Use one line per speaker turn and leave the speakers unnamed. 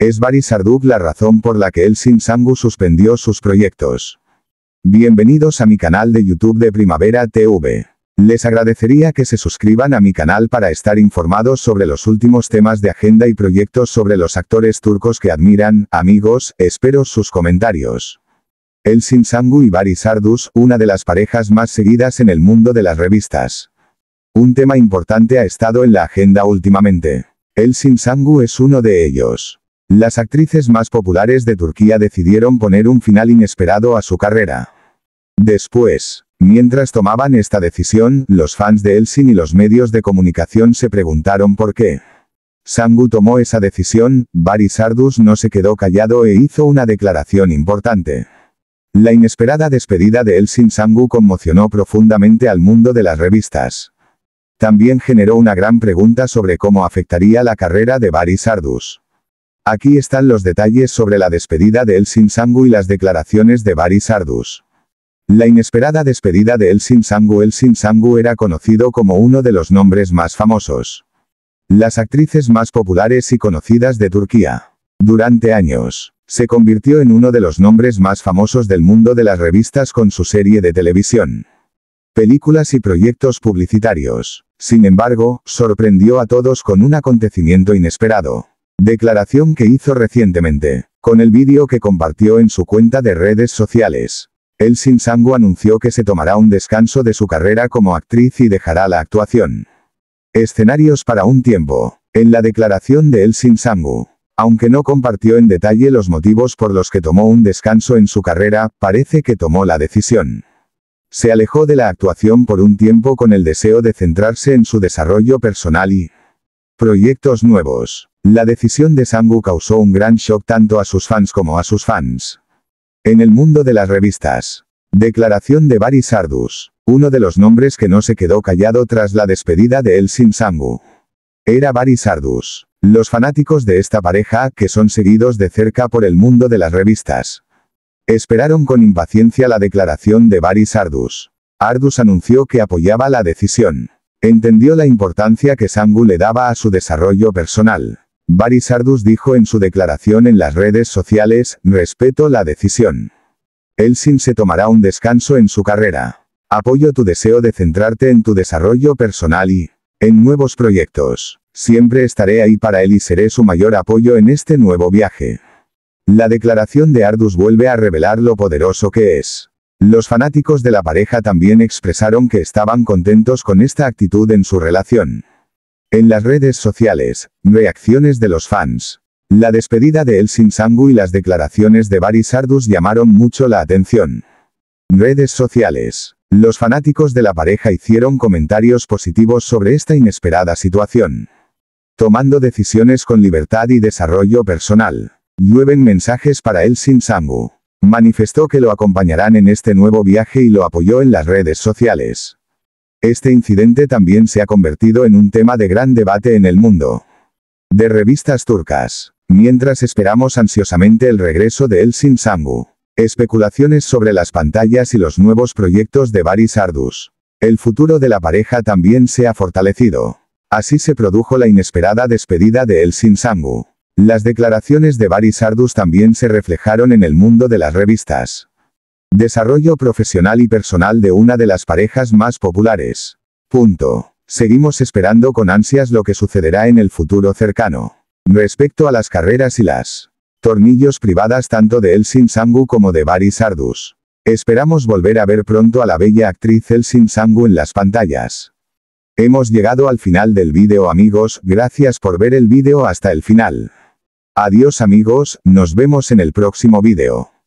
Es Bari Sarduk la razón por la que el Sangu suspendió sus proyectos. Bienvenidos a mi canal de YouTube de Primavera TV. Les agradecería que se suscriban a mi canal para estar informados sobre los últimos temas de agenda y proyectos sobre los actores turcos que admiran, amigos, espero sus comentarios. El Sangu y Bari Sardus, una de las parejas más seguidas en el mundo de las revistas. Un tema importante ha estado en la agenda últimamente. El Sangu es uno de ellos. Las actrices más populares de Turquía decidieron poner un final inesperado a su carrera. Después, mientras tomaban esta decisión, los fans de Elsin y los medios de comunicación se preguntaron por qué. Sangu tomó esa decisión, Baris Ardus no se quedó callado e hizo una declaración importante. La inesperada despedida de Elsin Sangu conmocionó profundamente al mundo de las revistas. También generó una gran pregunta sobre cómo afectaría la carrera de Baris Ardus. Aquí están los detalles sobre la despedida de Elsin Sangu y las declaraciones de Baris Ardus. La inesperada despedida de Elsin Sangu Elsin Sangu era conocido como uno de los nombres más famosos. Las actrices más populares y conocidas de Turquía. Durante años, se convirtió en uno de los nombres más famosos del mundo de las revistas con su serie de televisión, películas y proyectos publicitarios. Sin embargo, sorprendió a todos con un acontecimiento inesperado. Declaración que hizo recientemente, con el vídeo que compartió en su cuenta de redes sociales. El Sangu anunció que se tomará un descanso de su carrera como actriz y dejará la actuación. Escenarios para un tiempo. En la declaración de El Sangu, aunque no compartió en detalle los motivos por los que tomó un descanso en su carrera, parece que tomó la decisión. Se alejó de la actuación por un tiempo con el deseo de centrarse en su desarrollo personal y proyectos nuevos. La decisión de Sangu causó un gran shock tanto a sus fans como a sus fans. En el mundo de las revistas. Declaración de Barry Sardus. Uno de los nombres que no se quedó callado tras la despedida de Elsin sin Sangu. Era Barry Sardus. Los fanáticos de esta pareja, que son seguidos de cerca por el mundo de las revistas. Esperaron con impaciencia la declaración de Barry Ardus. Ardus anunció que apoyaba la decisión. Entendió la importancia que Sangu le daba a su desarrollo personal. Baris Ardus dijo en su declaración en las redes sociales, respeto la decisión. Elsin se tomará un descanso en su carrera. Apoyo tu deseo de centrarte en tu desarrollo personal y en nuevos proyectos. Siempre estaré ahí para él y seré su mayor apoyo en este nuevo viaje. La declaración de Ardus vuelve a revelar lo poderoso que es. Los fanáticos de la pareja también expresaron que estaban contentos con esta actitud en su relación. En las redes sociales, reacciones de los fans. La despedida de Elsin Sangu y las declaraciones de Barry Sardus llamaron mucho la atención. Redes sociales. Los fanáticos de la pareja hicieron comentarios positivos sobre esta inesperada situación. Tomando decisiones con libertad y desarrollo personal. Llueven mensajes para Elsin Sangu. Manifestó que lo acompañarán en este nuevo viaje y lo apoyó en las redes sociales. Este incidente también se ha convertido en un tema de gran debate en el mundo. De revistas turcas. Mientras esperamos ansiosamente el regreso de Elsin Sangu. Especulaciones sobre las pantallas y los nuevos proyectos de Baris Ardus. El futuro de la pareja también se ha fortalecido. Así se produjo la inesperada despedida de Elsin Sangu. Las declaraciones de Baris Ardus también se reflejaron en el mundo de las revistas. Desarrollo profesional y personal de una de las parejas más populares. Punto. Seguimos esperando con ansias lo que sucederá en el futuro cercano. Respecto a las carreras y las tornillos privadas tanto de Elsin Sangu como de Baris Sardus. Esperamos volver a ver pronto a la bella actriz Elsin Sangu en las pantallas. Hemos llegado al final del vídeo amigos, gracias por ver el vídeo hasta el final. Adiós amigos, nos vemos en el próximo vídeo.